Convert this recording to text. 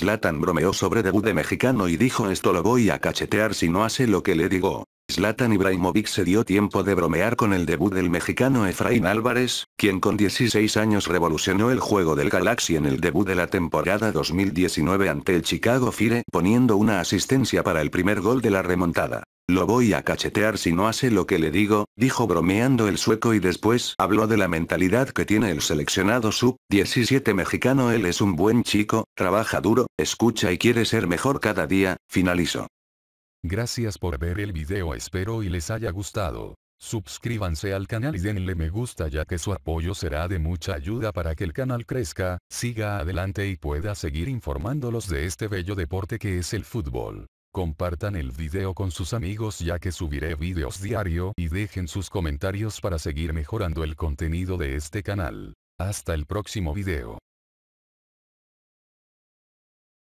Zlatan bromeó sobre debut de mexicano y dijo esto lo voy a cachetear si no hace lo que le digo. Zlatan Ibrahimovic se dio tiempo de bromear con el debut del mexicano Efraín Álvarez, quien con 16 años revolucionó el juego del Galaxy en el debut de la temporada 2019 ante el Chicago Fire, poniendo una asistencia para el primer gol de la remontada. Lo voy a cachetear si no hace lo que le digo, dijo bromeando el sueco y después habló de la mentalidad que tiene el seleccionado sub-17 mexicano. Él es un buen chico, trabaja duro, escucha y quiere ser mejor cada día, finalizó. Gracias por ver el video espero y les haya gustado. Suscríbanse al canal y denle me gusta ya que su apoyo será de mucha ayuda para que el canal crezca, siga adelante y pueda seguir informándolos de este bello deporte que es el fútbol. Compartan el video con sus amigos ya que subiré videos diario y dejen sus comentarios para seguir mejorando el contenido de este canal. Hasta el próximo video.